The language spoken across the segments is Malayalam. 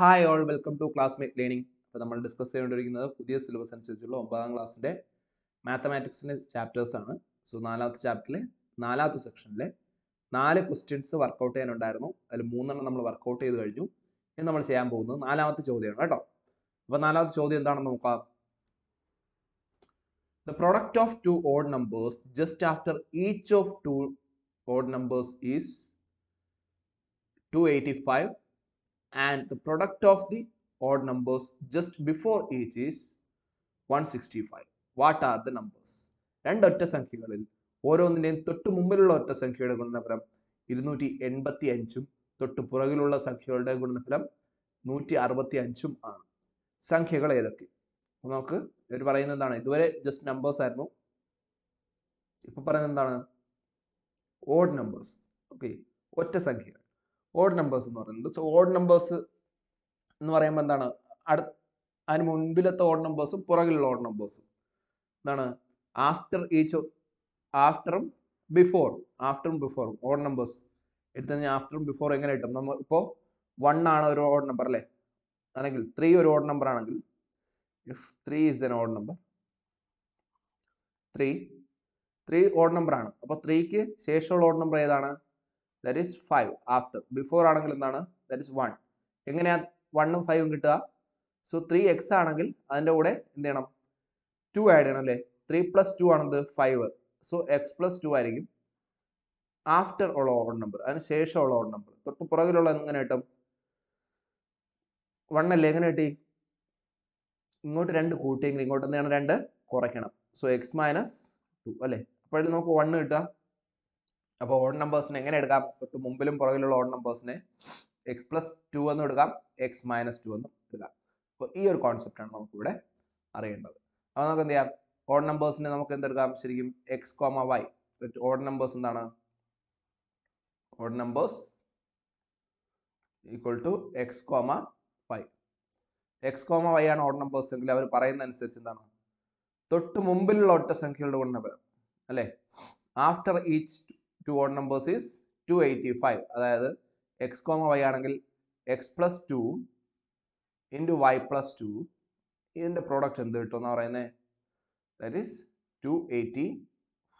Hi all welcome to classmate learning അപ്പോൾ നമ്മൾ ഡിസ്കസ് ചെയ്തുകൊണ്ടിരിക്കുന്നത് പുതിയ സിലബസ് അനുസരിച്ചുള്ള ഒമ്പതാം ക്ലാസ്സിൻ്റെ മാത്തമാറ്റിക്സിൻ്റെ ചാപ്റ്റേഴ്സ് ആണ് സോ നാലാമത്തെ ചാപ്റ്ററിലെ നാലാമത്തെ സെക്ഷനിലെ നാല് ക്വസ്റ്റ്യൻസ് വർക്കൗട്ട് ചെയ്യാനുണ്ടായിരുന്നു അതിൽ മൂന്നെണ്ണം നമ്മൾ വർക്കൗട്ട് ചെയ്ത് കഴിഞ്ഞു ഇനി നമ്മൾ ചെയ്യാൻ പോകുന്നത് നാലാമത്തെ ചോദ്യമാണ് കേട്ടോ അപ്പോൾ നാലാമത്തെ ചോദ്യം എന്താണെന്ന് നോക്കാം the product of two odd numbers just after each of two odd numbers is two eighty five and the product of the odd numbers just before each is 165. What are the numbers? രണ്ട് ഒറ്റ സംഖ്യകളിൽ ഓരോന്നിൻ്റെയും തൊട്ട് മുമ്പിലുള്ള ഒറ്റ സംഖ്യയുടെ ഗുണനഫലം ഇരുന്നൂറ്റി എൺപത്തി അഞ്ചും തൊട്ട് പുറകിലുള്ള സംഖ്യകളുടെ ഗുണനഫലം നൂറ്റി അറുപത്തി അഞ്ചും ആണ് സംഖ്യകൾ ഏതൊക്കെ നമുക്ക് ഇവർ പറയുന്നത് എന്താണ് ഇതുവരെ ജസ്റ്റ് നമ്പേഴ്സ് ആയിരുന്നു ഇപ്പൊ പറയുന്നത് എന്താണ് ഓഡ് നമ്പേഴ്സ് ഓക്കെ ഒറ്റ സംഖ്യ ഓഡ് നമ്പേഴ്സ് എന്ന് പറയുന്നത് സോ ഓഡ് നമ്പേഴ്സ് എന്ന് പറയുമ്പോൾ എന്താണ് അടു അതിന് മുൻപിലത്തെ ഓഡ് നമ്പേഴ്സും പുറകിലുള്ള ഓഡ് നമ്പേഴ്സും എന്താണ് ആഫ്റ്റർ ഈച്ച് ആഫ്റ്ററും ബിഫോർ ആഫ്റ്ററും ബിഫോറും ഓഡ് നമ്പേഴ്സ് എടുത്തു കഴിഞ്ഞാൽ ആഫ്റ്ററും ബിഫോറും എങ്ങനെ കിട്ടും നമ്മൾ ഇപ്പോൾ വൺ ആണ് ഒരു ഓഡ് നമ്പർ അല്ലേ അല്ലെങ്കിൽ ത്രീ ഒരു ഓഡ് നമ്പർ ആണെങ്കിൽ if three is an odd number three three odd number ആണ് അപ്പോൾ ത്രീക്ക് ശേഷമുള്ള ഓഡ് നമ്പർ ഏതാണ് that is five after before ആണെങ്കിൽ എന്താണ് ദാറ്റ് ഇസ് വൺ എങ്ങനെയാ വണ്ണും ഫൈവും കിട്ടുക സോ ത്രീ എക്സ് ആണെങ്കിൽ അതിൻ്റെ കൂടെ എന്ത് ചെയ്യണം ടു ആഡ് ചെയ്യണം അല്ലേ ത്രീ പ്ലസ് ടു ആണെന്ത് five so x plus two ആയിരിക്കും ആഫ്റ്റർ ഉള്ള ഓർഡർ നമ്പർ അതിന് ശേഷമുള്ള ഓർഡർ നമ്പർ തൊട്ട് പുറകിലുള്ള എങ്ങനെ കിട്ടും വൺ അല്ലേ എങ്ങനെ കിട്ടി ഇങ്ങോട്ട് രണ്ട് കൂട്ടിയെങ്കിൽ ഇങ്ങോട്ട് എന്താണ് രണ്ട് കുറയ്ക്കണം സോ എക്സ് മൈനസ് ടു അല്ലേ അപ്പോഴും നമുക്ക് വണ്ണ് കിട്ടുക അപ്പോൾ ഓൺ നമ്പേഴ്സിന് എങ്ങനെ എടുക്കാം തൊട്ട് മുമ്പിലും പുറകിലുള്ള ഓൺ നമ്പേഴ്സിനെ എക്സ് പ്ലസ് ടു എന്നും എടുക്കാം എക്സ് മൈനസ് ടു എന്നും എടുക്കാം അപ്പോൾ ഈ ഒരു കോൺസെപ്റ്റാണ് നമുക്കിവിടെ അറിയേണ്ടത് അപ്പോൾ നമുക്ക് എന്ത് ചെയ്യാം ഓൺ നമ്പേഴ്സിനെ നമുക്ക് എന്തെടുക്കാം ശരിക്കും x comma y odd numbers എന്താണ് odd numbers equal to x comma y x comma y ആണ് ഓഡ് നമ്പേഴ്സ് എങ്കിൽ അവർ പറയുന്ന അനുസരിച്ച് എന്താണ് തൊട്ട് മുമ്പിലുള്ള ഒറ്റ സംഖ്യകളുടെ ഗുണനഫലം അല്ലേ after each two odd numbers is two eighty five അതായത് എക്സ് കോമ വൈ ആണെങ്കിൽ x plus two into y plus two ഇതിൻ്റെ പ്രോഡക്റ്റ് എന്ത് കിട്ടും എന്ന് പറയുന്നത് that is two eighty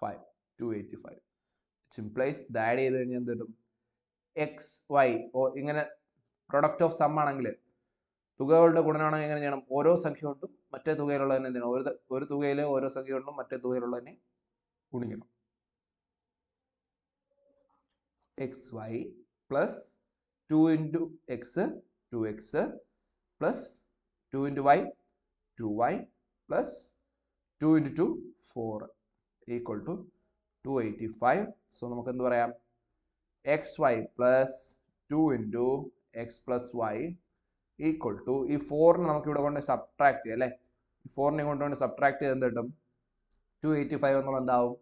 five two eighty five simplify ഇത് ആഡ് ചെയ്ത് കഴിഞ്ഞാൽ എന്ത് കിട്ടും എക്സ് വൈ ഓ ഇങ്ങനെ പ്രൊഡക്റ്റ് ഓഫ് സം ആണെങ്കിൽ തുകകളുടെ ഗുണനാണെങ്കിൽ എങ്ങനെ ചെയ്യണം ഓരോ സംഖ്യ കൊണ്ടും മറ്റേ തുകയിലുള്ളതിനെ എന്ത് ചെയ്യണം ഒരു ഒരു തുകയിലെ ഓരോ സംഖ്യ കൊണ്ടും മറ്റേ തുകയിലുള്ളതിനെ ഗുണിക്കണം x y plus two into x two x plus two into y two y plus two into two four equal to two eighty five so നമുക്ക് എന്ത് പറയാം x y plus two into x plus y equal to ഈ ഫോറിന് നമുക്ക് ഇവിടെ കൊണ്ട് സബ്ട്രാക്ട് ചെയ്യാം അല്ലേ ഫോറിനെ കൊണ്ടുകൊണ്ട് സബ്ട്രാക്ട് ചെയ്ത് എന്ത് കിട്ടും ടു എയ്റ്റി ഫൈവ് എന്നുള്ള എന്താവും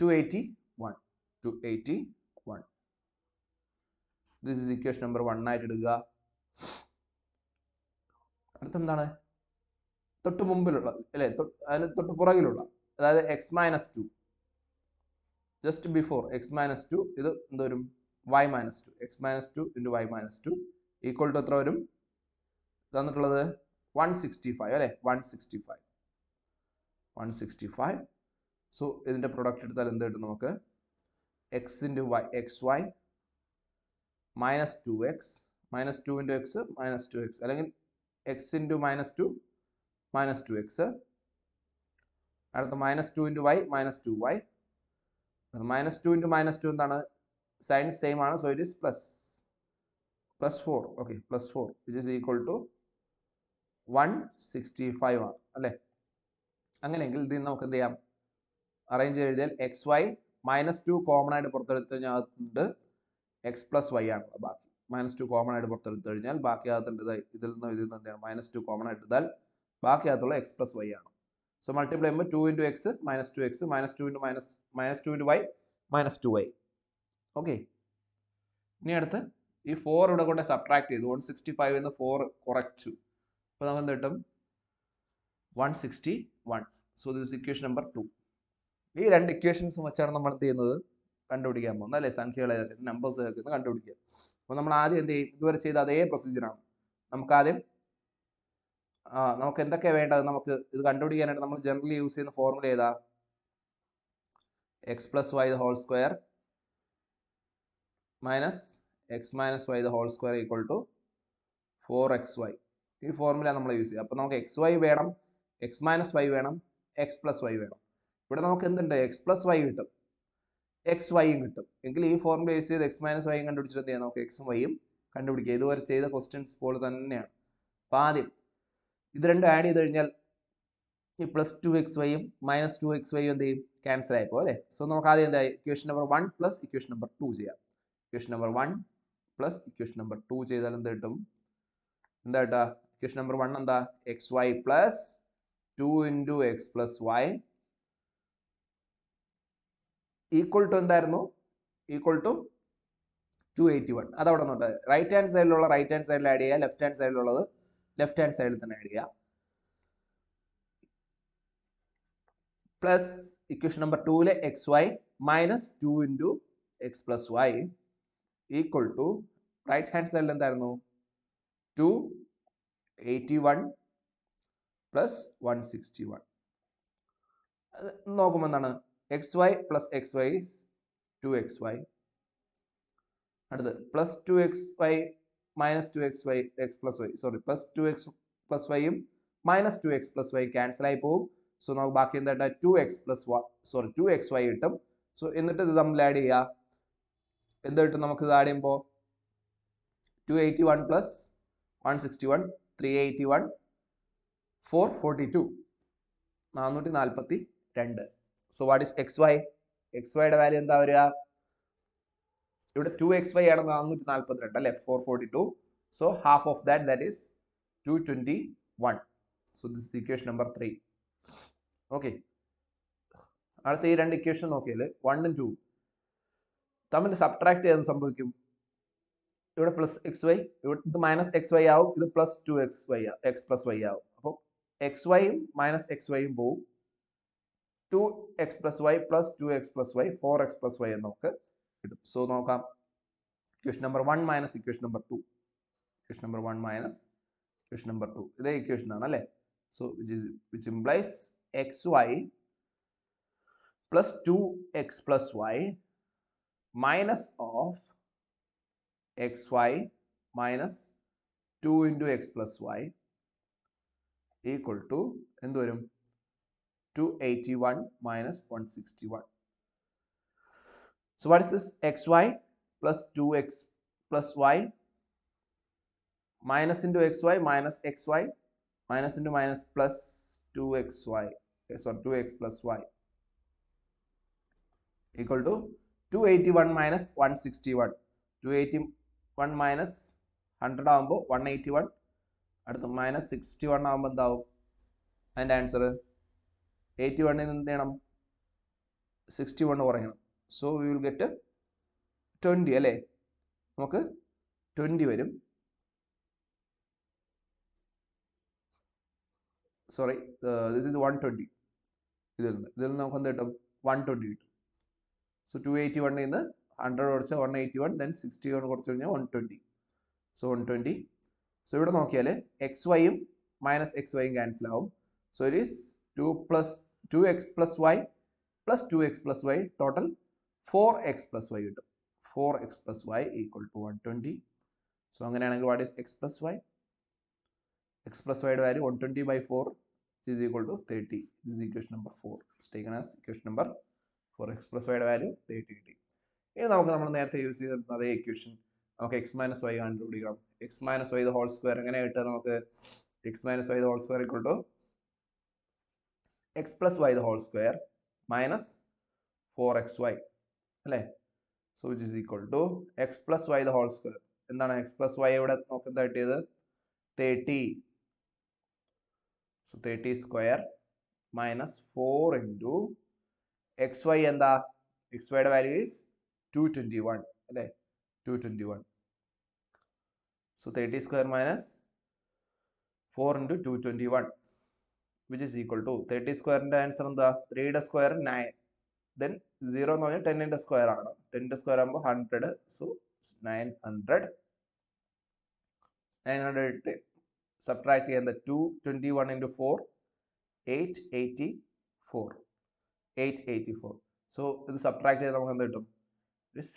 two eighty one two eighty this is equation number one ആയിട്ട് ഇടുക അടുത്തെന്താണ് തൊട്ട് മുമ്പിലുള്ള അല്ലെ അതിന് തൊട്ട് പുറകിലുള്ള അതായത് x minus two just before x minus two ഇത് എന്തോരും y minus two x minus two into y minus two equal to എത്ര വരും തന്നിട്ടുള്ളത് വൺ സിക്സ്റ്റി ഫൈവ് അല്ലെ one sixty five one sixty five so ഇതിൻ്റെ പ്രൊഡക്റ്റ് എടുത്താൽ എന്ത് കിട്ടും നമുക്ക് x into y x y minus two x minus two into x minus two x അല്ലെങ്കിൽ x into minus two minus two x അടുത്ത minus two into y minus two y minus two into minus two എന്താണ് സൈൻ സെയിം ആണ് so it is plus plus four okay plus four it is equal to one sixty five ആണ് അല്ലേ അങ്ങനെയെങ്കിൽ ഇതിൽ നമുക്ക് എന്ത് ചെയ്യാം അറേഞ്ച് ചെയ്ത് എഴുതിയാൽ x y minus two common ആയിട്ട് പുറത്തെടുത്ത് കഴിഞ്ഞാൽ എക്സ് പ്ലസ് വൈ ആണ് ബാക്കി മൈനസ് ടു കോമൺ ആയിട്ട് പുറത്തെടുത്തു കഴിഞ്ഞാൽ ബാക്കി അകത്തിൻ്റെ ഇതിൽ നിന്ന് ഇതിൽ നിന്ന് എന്താണ് മൈനസ് ടു കോമൺ ആയിട്ട് ഇട്ടാൽ ബാക്കി അകത്തുള്ള എക്സ് പ്ലസ് വൈ ആണ് സോ മൾട്ടിപ്ലൈ ചെയ്യുമ്പോൾ two into x minus two x minus two into minus minus two into y minus two y okay ഇനി അടുത്ത് ഈ ഫോർ ഇവിടെ കൊണ്ട് സബ്ട്രാക്ട് ചെയ്തു വൺ സിക്സ്റ്റി ഫൈവ് എന്ന് ഫോർ കുറച്ചു അപ്പോൾ നമുക്ക് എന്ത് കിട്ടും one sixty one so this equation number two ഈ രണ്ട് ഇക്വേഷൻസ് വെച്ചാണ് നമ്മൾ എന്ത് ചെയ്യുന്നത് കണ്ടുപിടിക്കാൻ പോകുന്നത് അല്ലെ സംഖ്യകളെ നമ്പേഴ്സ് ഒക്കെ കണ്ടുപിടിക്കുക അപ്പോൾ നമ്മൾ ആദ്യം എന്ത് ചെയ്യും ഇതുവരെ ചെയ്ത അതേ പ്രൊസീജിയറാണ് നമുക്ക് ആദ്യം നമുക്ക് എന്തൊക്കെ വേണ്ടത് നമുക്ക് ഇത് കണ്ടുപിടിക്കാനായിട്ട് നമ്മൾ ജനറലി യൂസ് ചെയ്യുന്ന ഫോർമുല ഏതാ x plus y the whole square minus x minus y the whole square equal to four x y ഈ ഫോർമുല നമ്മൾ യൂസ് ചെയ്യുക അപ്പോൾ നമുക്ക് എക്സ് വൈ വേണം എക്സ് മൈനസ് വൈ വേണം എക്സ് പ്ലസ് വൈ വേണം ഇവിടെ നമുക്ക് എന്തുണ്ട് എക്സ് പ്ലസ് വൈ കിട്ടും എക്സ് വൈയും കിട്ടും എങ്കിൽ ഈ ഫോർമുല യൂസ് ചെയ്ത് എക്സ് മൈനസ് വൈയും കണ്ടുപിടിച്ചിട്ട് എന്ത് ചെയ്യാം നമുക്ക് എക്സും വൈയും കണ്ടുപിടിക്കുക ഇതുവരെ ചെയ്ത ക്വസ്റ്റ്യൻസ് പോലെ തന്നെയാണ് അപ്പോൾ ആദ്യം ഇത് രണ്ടും ആഡ് ചെയ്ത് കഴിഞ്ഞാൽ ഈ പ്ലസ് ടു എക്സ് വൈയും മൈനസ് ടു എക്സ് വൈയും എന്ത് ചെയ്യും ക്യാൻസൽ ആയിപ്പോൾ അല്ലേ സോ നമുക്ക് ആദ്യം എന്തായി equation number one plus equation number two ചെയ്യാം equation number one plus equation number two ചെയ്താൽ എന്ത് കിട്ടും എന്താ കേട്ടാ ഇക്വേഷൻ നമ്പർ വൺ എന്താ x y plus two into x plus y equal to എന്തായിരുന്നു equal to two eighty one അതവിടെ നിന്നുണ്ട് റൈറ്റ് ഹാൻഡ് സൈഡിലുള്ള റൈറ്റ് ഹാൻഡ് സൈഡിൽ ആഡ് ചെയ്യുക ലെഫ്റ്റ് ഹാൻഡ് സൈഡിലുള്ളത് ലെഫ്റ്റ് ഹാൻഡ് സൈഡിൽ തന്നെ ആഡ് ചെയ്യുക പ്ലസ് ഇക്വേഷൻ നമ്പർ ടൂവിലെ x y minus two into x plus y equal to right hand സൈഡിൽ എന്തായിരുന്നു two eighty one plus one sixty one നോക്കുമെന്നാണ് x y plus x y is two x y അടുത്തത് plus two x y minus two x y x plus y sorry plus two x plus വൈയും minus two x plus y cancel ആയി പോകും സോ നമുക്ക് ബാക്കി എന്താ two x plus y sorry two x y കിട്ടും സോ എന്നിട്ട് ഇത് നമ്മൾ ആഡ് ചെയ്യുക എന്ത് കിട്ടും നമുക്ക് ഇത് ആഡ് ചെയ്യുമ്പോൾ two eighty one plus one sixty one three eighty one four forty two നാനൂറ്റി നാൽപ്പത്തി രണ്ട് so what is x y x വൈയുടെ വാല്യൂ എന്താ വരിക ഇവിടെ ടു എക്സ് വൈ ആണ് നാനൂറ്റി നാൽപ്പത്തി രണ്ട് അല്ലെ four forty two so half of that that is two twenty one so this equation number three okay അടുത്ത ഈ രണ്ട് ഇക്വേഷൻ നോക്കിയാൽ വണ്ണും ടു തമ്മിൽ സബ്ട്രാക്ട് ചെയ്യാൻ സംഭവിക്കും ഇവിടെ പ്ലസ് എക്സ് വൈ ഇവിടെ ഇത് മൈനസ് എക്സ് വൈ ആവും ഇത് plus two x y x plus y ആവും അപ്പോൾ എക്സ് വൈയും മൈനസ് എക്സ് വൈയും പോവും two x plus y plus two x plus y four x plus y എന്ന് നമുക്ക് കിട്ടും സോ നോക്കാം equation number one minus equation number two equation number one minus equation number two ഇതേ ഇക്വേഷൻ ആണ് അല്ലേ so which is which implies x y plus two x plus y minus of X y minus two into x plus y equal to എന്ത് വരും 281 minus 161. So what is this xy plus 2x plus y minus into xy minus xy minus into minus plus 2xy sorry 2x plus y equal to 281 minus 161 281 minus 100 ആകുമ്പോൾ 181 at the minus 61 വൺ ആകുമ്പോൾ എന്താവും എയ്റ്റി വണ്ണിൽ നിന്ന് വേണം സിക്സ്റ്റി വൺ കുറയണം so we will get twenty അല്ലേ നമുക്ക് ട്വൻറ്റി വരും sorry this is one twenty ഇതിൽ നിന്ന് ഇതിൽ നിന്ന് നമുക്ക് എന്ത് കിട്ടും വൺ ട്വൻറ്റി കിട്ടും സോ ടു എയ്റ്റി വണ്ണിൽ നിന്ന് ഹൺഡ്രഡ് കുറച്ച് one eighty one then sixty one കുറച്ച് കഴിഞ്ഞാൽ one twenty so one twenty so ഇവിടെ നോക്കിയാൽ എക്സ് വൈയും മൈനസ് എക്സ് വൈയും ക്യാൻസൽ ആവും so it is two plus two x plus y plus two x plus y total four x plus y കിട്ടും four x plus y equal to one twenty so അങ്ങനെയാണെങ്കിൽ what is x plus y x plus വൈയുടെ value one twenty by four is equal to thirty This is number four 4. As taken number four x plus X plus y value കിട്ടി ഇനി നമുക്ക് നമ്മൾ നേരത്തെ യൂസ് ചെയ്തിരുന്ന അതേ ഇക്വേഷൻ നമുക്ക് എക്സ് മൈനസ് വൈ കണ്ടുപിടിക്കണം x minus y the whole square എങ്ങനെ കിട്ടുക നമുക്ക് x minus y the whole square equal to x plus y the whole square minus four x y അല്ലേ so which is equal to x plus y the whole square എന്താണ് എക്സ് പ്ലസ് വൈ ഇവിടെ എന്താ കിട്ടിയത് thirty so thirty square minus four into x y എന്താ എക്സ് വൈയുടെ value is two twenty one അല്ലേ two twenty one so thirty square minus four into two twenty one which is equal to thirty സ്ക്വയറിൻ്റെ ആൻസർ എന്താ ത്രീയുടെ സ്ക്വയർ നയൻ ദെൻ സീറോ എന്ന് പറഞ്ഞാൽ ടെന്നിൻ്റെ സ്ക്വയർ ആണ് ടെന്നിൻ്റെ സ്ക്വയർ ആകുമ്പോൾ hundred so nine hundred nine hundred subtract ചെയ്യുന്ന two twenty one into four eight eighty four eight eighty four so ഇത് സബ്ട്രാക്ട് ചെയ്ത് നമുക്ക് എന്ത് കിട്ടും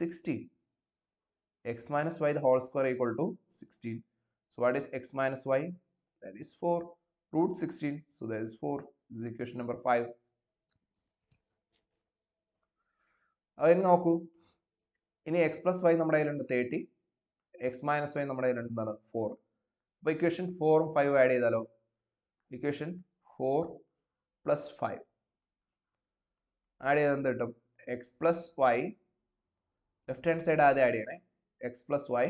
sixty x minus y the whole square equal to sixteen so what is x minus y that is four root 16 so that is 4 this is equation number 5 അതിന് നോക്കൂ ഇനി എക്സ് പ്ലസ് വൈ നമ്മുടെ കയ്യിലുണ്ട് തേർട്ടി എക്സ് മൈനസ് വൈ നമ്മുടെ കയ്യിലുണ്ട് എന്താണ് ഫോർ അപ്പോൾ ഇക്വേഷൻ ഫോറും ഫൈവും ആഡ് ചെയ്താലോ equation four plus five add ചെയ്താൽ എന്ത് കിട്ടും x plus y left hand side ആദ്യം ആഡ് ചെയ്യണേ എക്സ് പ്ലസ് വൈ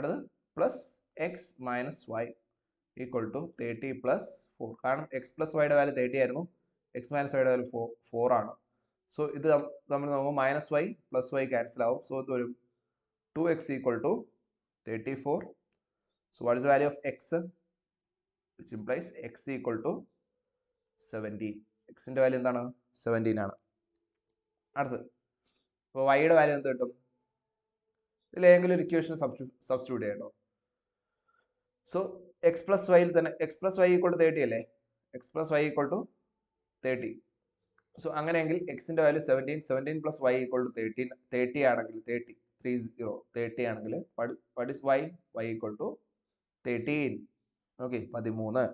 അടുത്ത് plus x minus y equal to thirty plus four കാരണം എക്സ് പ്ലസ് വൈയുടെ വാല്യൂ തേർട്ടി ആയിരുന്നു എക്സ് മൈനസ് വൈയുടെ വാല്യൂ ഫോർ ഫോർ ആണ് സോ ഇത് നമ്മൾ നോക്കുമ്പോൾ minus y plus y cancel ആവും സോ ഇത് വരും two x equal to thirty four so what is value of x which implies x equal to seventeen എക്സിൻ്റെ വാല്യൂ എന്താണ് സെവൻറ്റീൻ ആണ് അടുത്ത് അപ്പോൾ വൈയുടെ വാല്യൂ എന്ത് കിട്ടും ഇതിലേതെങ്കിലും ഒരു ഇക്വേഷൻ സബ്സ്റ്റിറ്റ്യൂട്ട് ചെയ്യണോ സോ എക്സ് പ്ലസ് വൈയിൽ തന്നെ x plus y equal to thirty അല്ലേ x plus y equal to thirty so അങ്ങനെയെങ്കിൽ എക്സിന്റെ value seventeen seventeen plus y equal to thirteen thirty ആണെങ്കിൽ തേർട്ടി ത്രീ സീറോ തേർട്ടി ആണെങ്കിൽ what is y y equal to thirteen okay പതിമൂന്ന്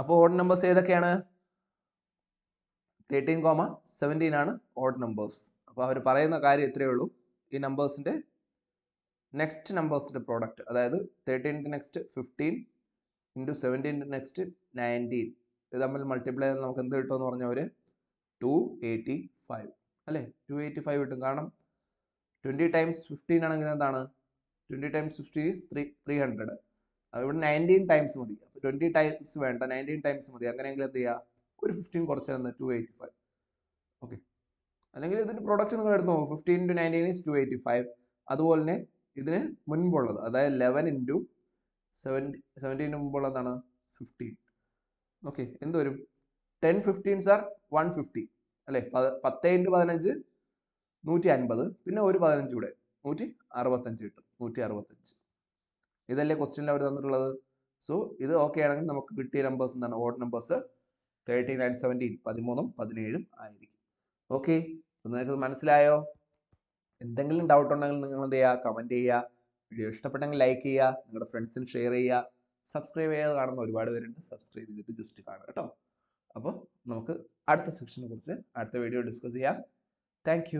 അപ്പോൾ ഓഡ് നമ്പേഴ്സ് ഏതൊക്കെയാണ് തേർട്ടീൻ കോമ സെവൻറ്റീൻ ആണ് ഓഡ് നമ്പേഴ്സ് അപ്പോൾ അവർ പറയുന്ന കാര്യം ഇത്രയേ ഉള്ളൂ ഈ നമ്പേഴ്സിൻ്റെ നെക്സ്റ്റ് നമ്പേഴ്സിൻ്റെ പ്രോഡക്റ്റ് അതായത് തേർട്ടീൻ്റെ നെക്സ്റ്റ് ഫിഫ്റ്റീൻ ഇൻറ്റു സെവൻറ്റീൻ്റെ നെക്സ്റ്റ് നയൻറ്റീൻ ഇത് തമ്മിൽ മൾട്ടിപ്ലൈ ചെയ്താൽ നമുക്ക് എന്ത് കിട്ടുമെന്ന് പറഞ്ഞാൽ ഒരു ടു എയ്റ്റി ഫൈവ് അല്ലേ ടു എയ്റ്റി ഫൈവ് കിട്ടും കാരണം ട്വൻറ്റി ടൈംസ് ഫിഫ്റ്റീൻ ആണെങ്കിൽ എന്താണ് twenty times fifteen is three three hundred ഇവിടെ നയൻറ്റീൻ ടൈംസ് മതി അപ്പോൾ ട്വൻറ്റി ടൈംസ് വേണ്ട നയൻറ്റീൻ ടൈംസ് മതി അങ്ങനെയെങ്കിൽ എന്ത് ചെയ്യുക ഒരു ഫിഫ്റ്റീൻ കുറച്ച് തന്നെ ടു എയ്റ്റി ഫൈവ് ഓക്കെ അല്ലെങ്കിൽ ഇതിൻ്റെ പ്രോഡക്റ്റ് നിങ്ങൾ എടുത്തു നോക്കും fifteen to nineteen is two eighty five അതുപോലെ തന്നെ ഇതിന് മുൻപുള്ളത് അതായത് ലെവൻ ഇൻറ്റു സെവൻറ്റി സെവൻറ്റീന് മുമ്പുള്ള എന്താണ് ഫിഫ്റ്റീൻ ഓക്കെ എന്ത് വരും ten fifteen sir one fifty അല്ലേ പത്ത് ഇൻറ്റു പതിനഞ്ച് നൂറ്റി അൻപത് പിന്നെ ഒരു പതിനഞ്ച് കൂടെ നൂറ്റി അറുപത്തഞ്ച് കിട്ടും നൂറ്റി അറുപത്തഞ്ച് ഇതല്ലേ ക്വസ്റ്റ്യനിൽ അവർ തന്നിട്ടുള്ളത് സോ ഇത് ഓക്കെ ആണെങ്കിൽ നമുക്ക് കിട്ടിയ നമ്പേഴ്സ് എന്താണ് odd numbers thirteen and seventeen പതിമൂന്നും പതിനേഴും ആയിരിക്കും ഓക്കെ നിങ്ങൾക്ക് മനസ്സിലായോ എന്തെങ്കിലും ഡൗട്ട് ഉണ്ടെങ്കിൽ നിങ്ങൾ എന്ത് ചെയ്യുക കമൻറ്റ് ചെയ്യുക വീഡിയോ ഇഷ്ടപ്പെട്ടെങ്കിൽ ലൈക്ക് ചെയ്യുക നിങ്ങളുടെ ഫ്രണ്ട്സിന് ഷെയർ ചെയ്യുക സബ്സ്ക്രൈബ് ചെയ്യാതെ കാണുന്ന ഒരുപാട് പേരുണ്ട് സബ്സ്ക്രൈബ് ചെയ്തിട്ട് ജസ്റ്റ് കാണുക കേട്ടോ അപ്പോൾ നമുക്ക് അടുത്ത സെക്ഷനെ കുറിച്ച് അടുത്ത വീഡിയോ ഡിസ്കസ് ചെയ്യാം താങ്ക്